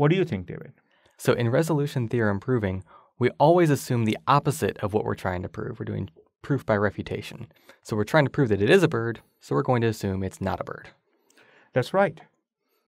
What do you think, David? So in resolution theorem proving, we always assume the opposite of what we're trying to prove. We're doing proof by refutation. So we're trying to prove that it is a bird, so we're going to assume it's not a bird. That's right.